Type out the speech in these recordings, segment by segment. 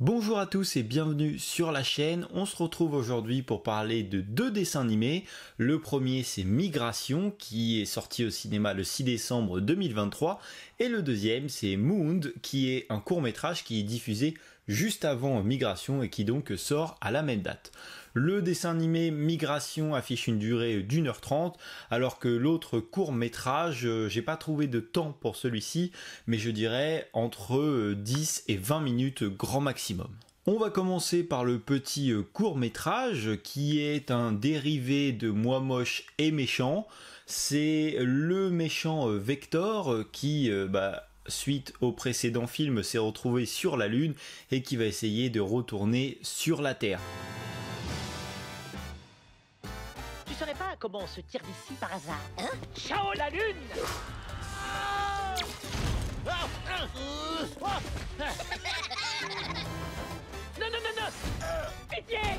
Bonjour à tous et bienvenue sur la chaîne. On se retrouve aujourd'hui pour parler de deux dessins animés. Le premier c'est Migration qui est sorti au cinéma le 6 décembre 2023 et le deuxième c'est Moon, qui est un court métrage qui est diffusé juste avant Migration et qui donc sort à la même date. Le dessin animé Migration affiche une durée d'une heure trente, alors que l'autre court métrage, euh, j'ai pas trouvé de temps pour celui-ci, mais je dirais entre 10 euh, et 20 minutes grand maximum. On va commencer par le petit euh, court métrage qui est un dérivé de Moi moche et méchant. C'est le méchant Vector qui, bah, suite au précédent film, s'est retrouvé sur la Lune et qui va essayer de retourner sur la Terre. comment on se tire d'ici par hasard. Hein Ciao la lune Non, non, non, non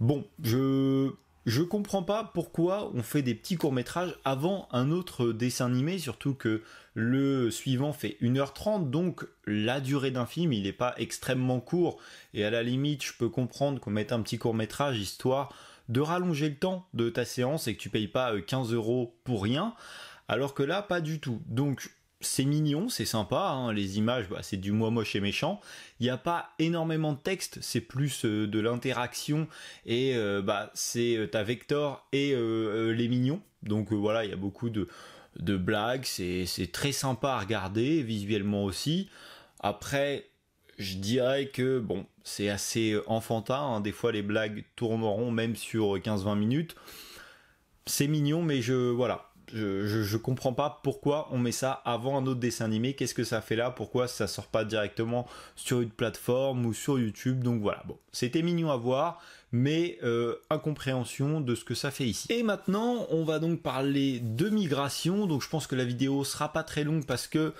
Bon, je... Je comprends pas pourquoi on fait des petits courts-métrages avant un autre dessin animé, surtout que le suivant fait 1h30, donc la durée d'un film, il n'est pas extrêmement court, et à la limite, je peux comprendre qu'on mette un petit court-métrage, histoire de rallonger le temps de ta séance et que tu payes pas 15 euh, euros pour rien, alors que là, pas du tout. Donc, c'est mignon, c'est sympa, hein, les images, bah, c'est du moins moche et méchant. Il n'y a pas énormément de texte, c'est plus euh, de l'interaction et euh, bah, c'est ta Vector et les mignons. Donc voilà, il y a beaucoup de, de blagues, c'est très sympa à regarder, visuellement aussi. Après, je dirais que bon, c'est assez enfantin. Hein. Des fois, les blagues tourneront même sur 15-20 minutes. C'est mignon, mais je voilà, je, je, comprends pas pourquoi on met ça avant un autre dessin animé. Qu'est-ce que ça fait là Pourquoi ça sort pas directement sur une plateforme ou sur YouTube Donc voilà, bon, c'était mignon à voir, mais euh, incompréhension de ce que ça fait ici. Et maintenant, on va donc parler de migration. Donc je pense que la vidéo sera pas très longue parce que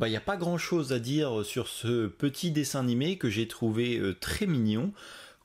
il bah, n'y a pas grand chose à dire euh, sur ce petit dessin animé que j'ai trouvé euh, très mignon.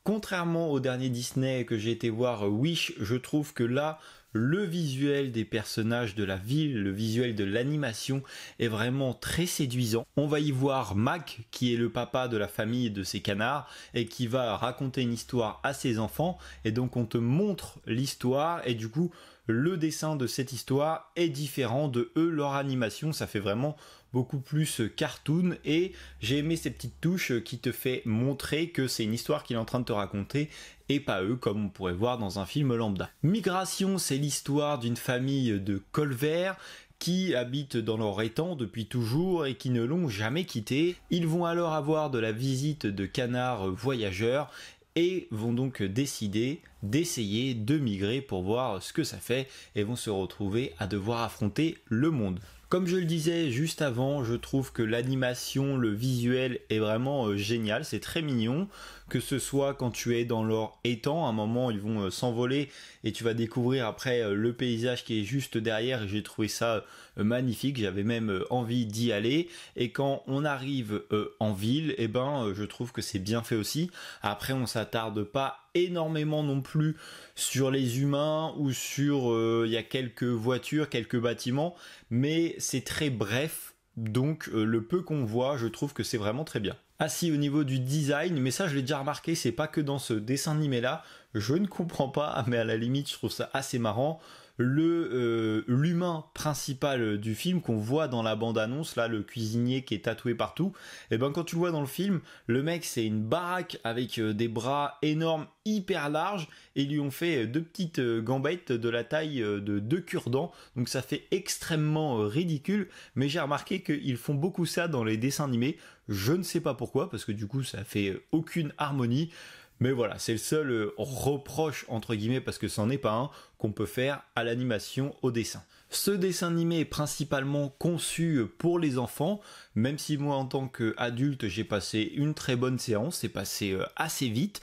Contrairement au dernier Disney que j'ai été voir, euh, Wish, je trouve que là, le visuel des personnages de la ville, le visuel de l'animation est vraiment très séduisant. On va y voir Mac, qui est le papa de la famille de ses canards, et qui va raconter une histoire à ses enfants, et donc on te montre l'histoire, et du coup, le dessin de cette histoire est différent de eux, leur animation, ça fait vraiment beaucoup plus cartoon et j'ai aimé ces petites touches qui te fait montrer que c'est une histoire qu'il est en train de te raconter et pas eux comme on pourrait voir dans un film lambda. Migration, c'est l'histoire d'une famille de colverts qui habitent dans leur étang depuis toujours et qui ne l'ont jamais quitté. Ils vont alors avoir de la visite de canards voyageurs et vont donc décider d'essayer de migrer pour voir ce que ça fait et vont se retrouver à devoir affronter le monde. Comme je le disais juste avant, je trouve que l'animation, le visuel est vraiment euh, génial, c'est très mignon, que ce soit quand tu es dans leur étang, à un moment ils vont euh, s'envoler et tu vas découvrir après euh, le paysage qui est juste derrière j'ai trouvé ça magnifique, j'avais même envie d'y aller et quand on arrive en ville, eh ben je trouve que c'est bien fait aussi. Après on s'attarde pas énormément non plus sur les humains ou sur euh, il y a quelques voitures, quelques bâtiments, mais c'est très bref. Donc euh, le peu qu'on voit, je trouve que c'est vraiment très bien. Ah si, au niveau du design, mais ça je l'ai déjà remarqué, c'est pas que dans ce dessin animé là, je ne comprends pas, mais à la limite je trouve ça assez marrant le euh, l'humain principal du film qu'on voit dans la bande annonce là le cuisinier qui est tatoué partout et eh ben quand tu le vois dans le film le mec c'est une baraque avec euh, des bras énormes hyper larges et ils lui ont fait euh, deux petites gambettes de la taille de deux cure-dents donc ça fait extrêmement ridicule mais j'ai remarqué qu'ils font beaucoup ça dans les dessins animés je ne sais pas pourquoi parce que du coup ça fait aucune harmonie mais voilà, c'est le seul euh, reproche, entre guillemets, parce que c'en est pas un, qu'on peut faire à l'animation, au dessin. Ce dessin animé est principalement conçu euh, pour les enfants, même si moi en tant qu'adulte j'ai passé une très bonne séance, c'est passé euh, assez vite.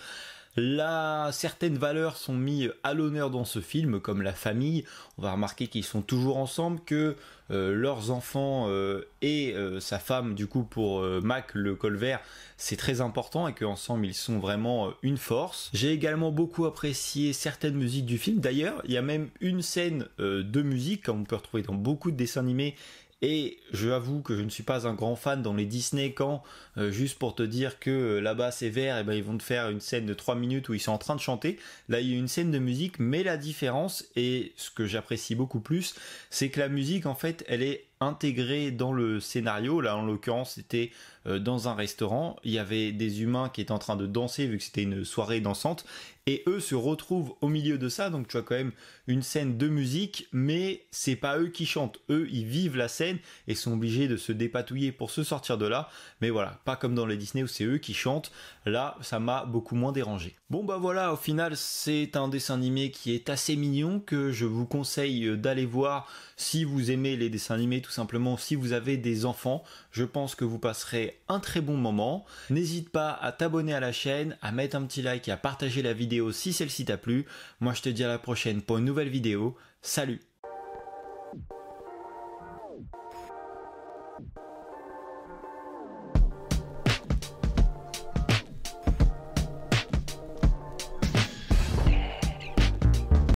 Là, certaines valeurs sont mises à l'honneur dans ce film, comme la famille. On va remarquer qu'ils sont toujours ensemble, que euh, leurs enfants euh, et euh, sa femme, du coup, pour Mac le colvert, c'est très important et qu'ensemble ils sont vraiment une force. J'ai également beaucoup apprécié certaines musiques du film. D'ailleurs, il y a même une scène de musique, comme on peut retrouver dans beaucoup de dessins animés et je avoue que je ne suis pas un grand fan dans les Disney quand, euh, juste pour te dire que euh, là-bas c'est vert, et eh ben ils vont te faire une scène de 3 minutes où ils sont en train de chanter. Là il y a une scène de musique, mais la différence, et ce que j'apprécie beaucoup plus, c'est que la musique en fait elle est intégré dans le scénario. Là, en l'occurrence, c'était euh, dans un restaurant. Il y avait des humains qui étaient en train de danser vu que c'était une soirée dansante. Et eux se retrouvent au milieu de ça. Donc, tu vois quand même une scène de musique, mais c'est pas eux qui chantent. Eux, ils vivent la scène et sont obligés de se dépatouiller pour se sortir de là. Mais voilà, pas comme dans les Disney où c'est eux qui chantent. Là, ça m'a beaucoup moins dérangé. Bon, bah voilà, au final, c'est un dessin animé qui est assez mignon que je vous conseille euh, d'aller voir si vous aimez les dessins animés, tout simplement si vous avez des enfants. Je pense que vous passerez un très bon moment. N'hésite pas à t'abonner à la chaîne, à mettre un petit like et à partager la vidéo si celle-ci t'a plu. Moi je te dis à la prochaine pour une nouvelle vidéo. Salut